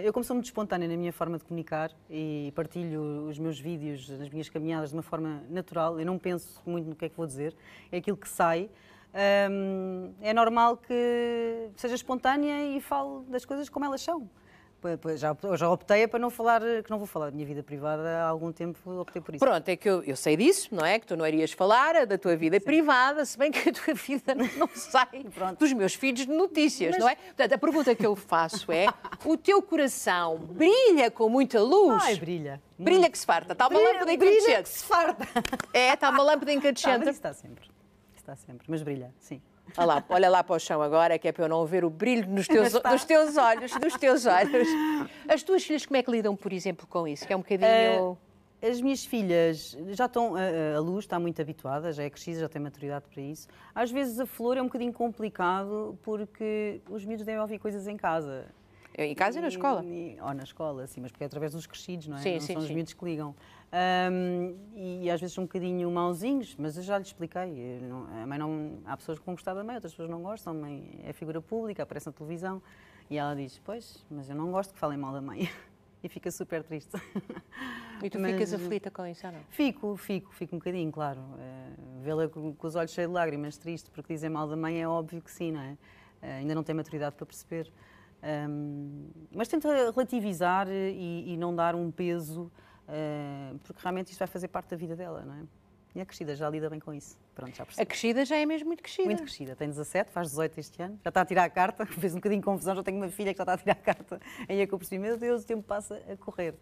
Eu, como sou muito espontânea na minha forma de comunicar e partilho os meus vídeos, as minhas caminhadas de uma forma natural, eu não penso muito no que é que vou dizer, é aquilo que sai. Hum, é normal que seja espontânea e falo das coisas como elas são. Já, já optei é para não falar, que não vou falar da minha vida privada há algum tempo, optei por isso. Pronto, é que eu, eu sei disso, não é? Que tu não irias falar da tua vida Sim. privada, se bem que a tua vida não sai Pronto. dos meus filhos de notícias, Mas... não é? Portanto, a pergunta que eu faço é: o teu coração brilha com muita luz? Ai, brilha. Brilha que se farta, está uma brilha, lâmpada incandescente. Brilha que se farta. É, está uma lâmpada tá, incandescente. está sempre, está sempre. Mas brilha, sim. Olha lá, olha lá para o chão agora, que é para eu não ver o brilho nos teus, tá. dos teus olhos, dos teus olhos. As tuas filhas como é que lidam, por exemplo, com isso? Que é um bocadinho... Uh, as minhas filhas já estão à eh, eh, luz, está muito habituada, já é crescida, já tem maturidade para isso. Às vezes a flor é um bocadinho complicado porque os miúdos devem ouvir coisas em casa. Em casa e na escola. E, ou na escola, sim, mas porque é através dos crescidos, não é? Sim, não sim, são sim. os miúdos que ligam. Um, e às vezes um bocadinho mauzinhos, mas eu já lhe expliquei. Não, a mãe não, há pessoas que vão gostar da mãe, outras pessoas não gostam. A mãe é figura pública, aparece na televisão. E ela diz: Pois, mas eu não gosto que falem mal da mãe. E fica super triste. E tu mas, ficas aflita com isso não? Fico, fico, fico um bocadinho, claro. Eh, vê-la com, os olhos cheios de lágrimas, triste, porque dizem mal da mãe, é óbvio que sim, não é? Eh, ainda não tem maturidade para perceber. Um, mas tenta relativizar e, e, não dar um peso, uh, porque realmente isto vai fazer parte da vida dela, não é? E a crescida já lida bem com isso. Pronto, já percebi. A crescida já é mesmo muito crescida. Muito crescida. Tem 17, faz 18 este ano. Já está a tirar a carta. Fez um bocadinho de confusão. Já tenho uma filha que já está a tirar a carta. Aí é que eu percebi, meu Deus, o tempo passa a correr.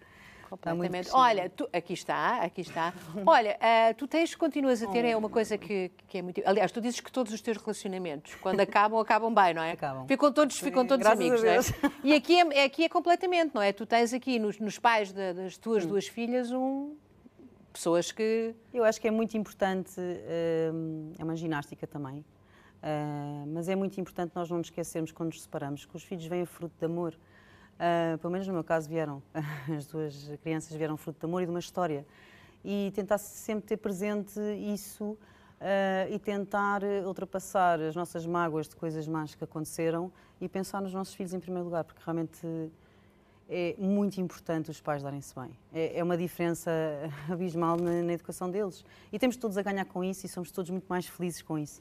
Tá completamente. Olha, tu, aqui está, aqui está. Olha, uh, tu tens, continuas a ter, é uma coisa que, que é muito. Aliás, tu dizes que todos os teus relacionamentos, quando acabam, acabam bem, não é? Acabam. Ficam todos, ficam todos amigos, não é? E aqui é, é, aqui é completamente, não é? Tu tens aqui nos, nos pais de, das tuas hum. duas filhas um. Pessoas que. Eu acho que é muito importante, uh, é uma ginástica também, uh, mas é muito importante nós não nos esquecermos quando nos separamos que os filhos vêm fruto de amor. Uh, pelo menos no meu caso vieram. As duas crianças vieram fruto de amor e de uma história. E tentar sempre ter presente isso uh, e tentar eh, ultrapassar as nossas mágoas de coisas más que aconteceram e pensar nos nossos filhos em primeiro lugar, porque realmente é muito importante os pais darem-se bem. É, é uma diferença abismal na, educação deles. E temos todos a ganhar com isso e somos todos muito mais felizes com isso.